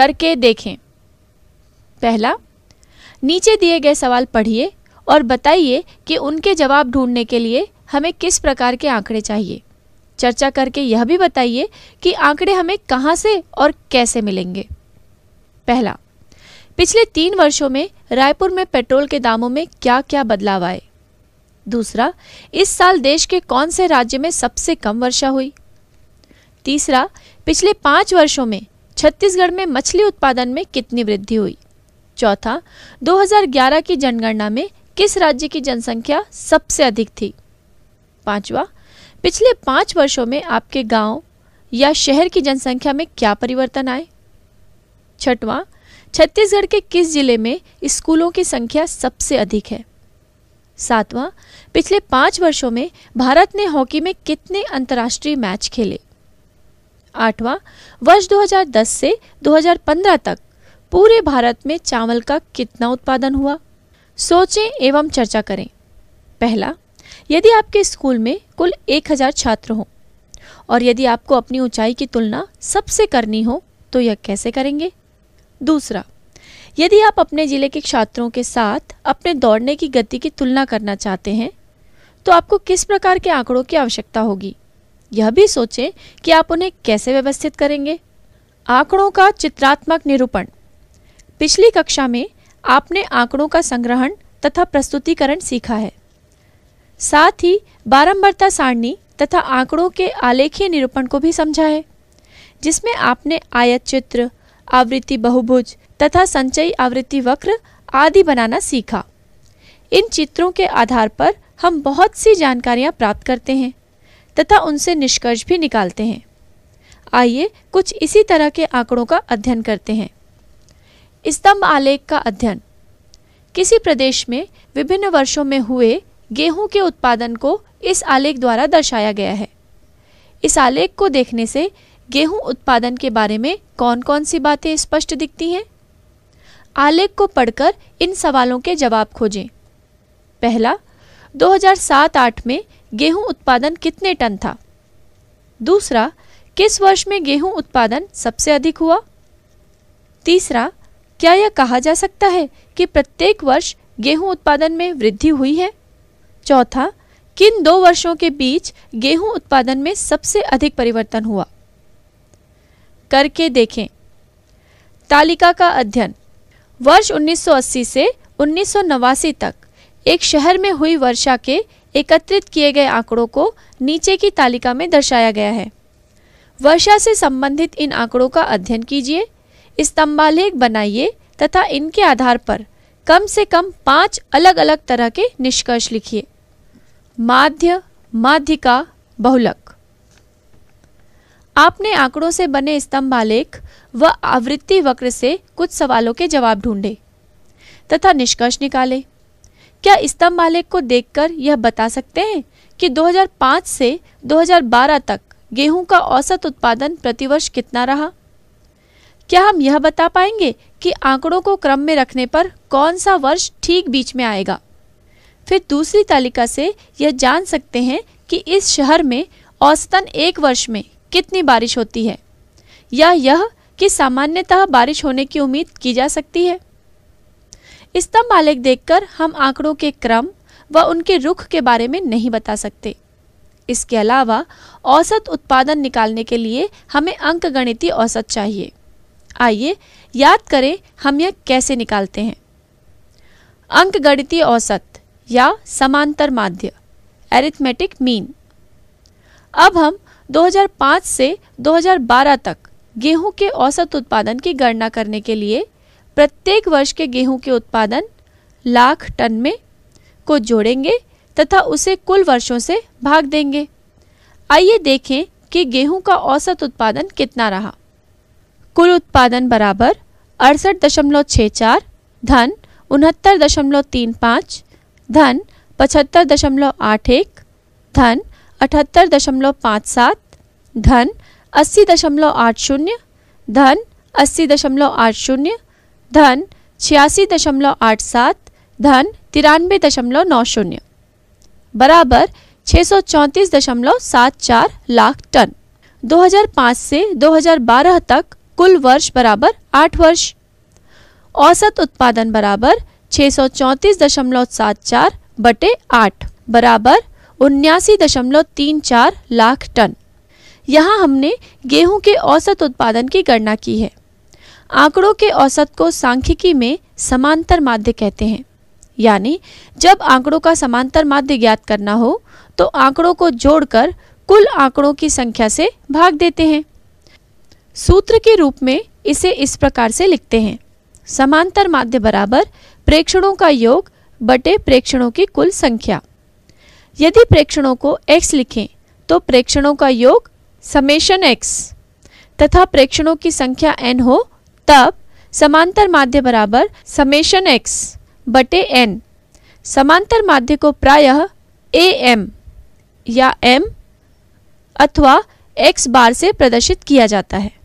करके देखें पहला नीचे दिए गए सवाल पढ़िए और बताइए कि उनके जवाब ढूंढने के लिए हमें किस प्रकार के आंकड़े चाहिए चर्चा करके यह भी बताइए कि आंकड़े हमें कहां से और कैसे मिलेंगे पहला पिछले तीन वर्षों में रायपुर में पेट्रोल के दामों में क्या क्या बदलाव आए दूसरा इस साल देश के कौन से राज्य में सबसे कम वर्षा हुई तीसरा पिछले पांच वर्षों में छत्तीसगढ़ में मछली उत्पादन में कितनी वृद्धि हुई चौथा 2011 की जनगणना में किस राज्य की जनसंख्या सबसे अधिक थी पांचवा पिछले पांच वर्षों में आपके गांव या शहर की जनसंख्या में क्या परिवर्तन आए छठवां छत्तीसगढ़ के किस जिले में स्कूलों की संख्या सबसे अधिक है सातवां पिछले पांच वर्षों में भारत ने हॉकी में कितने अंतर्राष्ट्रीय मैच खेले आठवां वर्ष 2010 से 2015 तक पूरे भारत में चावल का कितना उत्पादन हुआ सोचें एवं चर्चा करें पहला यदि आपके स्कूल में कुल 1000 छात्र हों और यदि आपको अपनी ऊंचाई की तुलना सबसे करनी हो तो यह कैसे करेंगे दूसरा यदि आप अपने ज़िले के छात्रों के साथ अपने दौड़ने की गति की तुलना करना चाहते हैं तो आपको किस प्रकार के आंकड़ों की आवश्यकता होगी यह भी सोचें कि आप उन्हें कैसे व्यवस्थित करेंगे आंकड़ों का चित्रात्मक निरूपण पिछली कक्षा में आपने आंकड़ों का संग्रहण तथा प्रस्तुतिकरण सीखा है साथ ही बारंबारता सारणी तथा आंकड़ों के आलेखीय निरूपण को भी समझा है जिसमें आपने आयत चित्र आवृत्ति बहुभुज तथा संचयी आवृत्ति वक्र आदि बनाना सीखा इन चित्रों के आधार पर हम बहुत सी जानकारियां प्राप्त करते हैं तथा उनसे निष्कर्ष भी निकालते हैं आइए कुछ इसी तरह के आंकड़ों का अध्ययन करते हैं स्तंभ आलेख का अध्ययन किसी प्रदेश में विभिन्न वर्षों में हुए गेहूं के उत्पादन को इस आलेख द्वारा दर्शाया गया है इस आलेख को देखने से गेहूं उत्पादन के बारे में कौन कौन सी बातें स्पष्ट दिखती हैं आलेख को पढ़कर इन सवालों के जवाब खोजें पहला 2007-8 में गेहूं उत्पादन कितने टन था दूसरा किस वर्ष में गेहूं उत्पादन सबसे अधिक हुआ तीसरा क्या यह कहा जा सकता है कि प्रत्येक वर्ष गेहूं उत्पादन में वृद्धि हुई है चौथा किन दो वर्षों के बीच गेहूं उत्पादन में सबसे अधिक परिवर्तन हुआ करके देखें तालिका का अध्ययन वर्ष 1980 से उन्नीस तक एक शहर में हुई वर्षा के एकत्रित किए गए आंकड़ों को नीचे की तालिका में दर्शाया गया है वर्षा से संबंधित इन आंकड़ों का अध्ययन कीजिए स्तंभालेख बनाइए तथा इनके आधार पर कम से कम पांच अलग अलग तरह के निष्कर्ष लिखिए माध्य माध्यिका बहुलक आपने आंकड़ों से बने स्तंभालेख व आवृत्ति वक्र से कुछ सवालों के जवाब ढूंढे तथा निष्कर्ष निकाले क्या स्तंभ मालिक को देखकर यह बता सकते हैं कि 2005 से 2012 तक गेहूं का औसत उत्पादन प्रतिवर्ष कितना रहा क्या हम यह बता पाएंगे कि आंकड़ों को क्रम में रखने पर कौन सा वर्ष ठीक बीच में आएगा फिर दूसरी तालिका से यह जान सकते हैं कि इस शहर में औसतन एक वर्ष में कितनी बारिश होती है या यह कि सामान्यतः बारिश होने की उम्मीद की जा सकती है स्तंभ आलेख देखकर हम आंकड़ों के क्रम व उनके रुख के बारे में नहीं बता सकते इसके अलावा औसत उत्पादन निकालने के लिए हमें अंक गणितीय औसत चाहिए आइए याद करें हम यह कैसे निकालते हैं अंक गणितीय औसत या समांतर माध्य एरिथमेटिक मीन अब हम 2005 से 2012 तक गेहूं के औसत उत्पादन की गणना करने के लिए प्रत्येक वर्ष के गेहूं के उत्पादन लाख टन में को जोड़ेंगे तथा उसे कुल वर्षों से भाग देंगे आइए देखें कि गेहूं का औसत उत्पादन कितना रहा कुल उत्पादन बराबर अड़सठ दशमलव छः चार धन उनहत्तर दशमलव तीन पाँच धन पचहत्तर दशमलव आठ एक धन अठहत्तर दशमलव पाँच सात धन अस्सी दशमलव आठ शून्य धन अस्सी दशमलव आठ शून्य धन छियासी दशमलव आठ सात धन तिरानवे दशमलव नौ शून्य बराबर छः सौ चौंतीस दशमलव सात चार लाख टन 2005 से 2012 तक कुल वर्ष बराबर आठ वर्ष औसत उत्पादन बराबर छः सौ चौंतीस दशमलव सात चार बटे आठ बराबर उन्यासी दशमलव तीन चार लाख टन यहाँ हमने गेहूं के औसत उत्पादन की गणना की है आंकड़ों के औसत को सांख्यिकी में समांतर माध्य कहते हैं यानी जब आंकड़ों का समांतर माध्य ज्ञात करना हो तो आंकड़ों को जोड़कर कुल आंकड़ों की संख्या से भाग देते हैं सूत्र के रूप में इसे इस प्रकार से लिखते हैं समांतर माध्य बराबर प्रेक्षणों का योग बटे प्रेक्षणों की कुल संख्या यदि प्रेक्षणों को x लिखें तो प्रेक्षणों का योग समेशन x तथा प्रेक्षणों की संख्या n हो तब समांतर माध्य बराबर समेशन एक्स बटे एन समांतर माध्य को प्रायः ए एम या एम अथवा एक्स बार से प्रदर्शित किया जाता है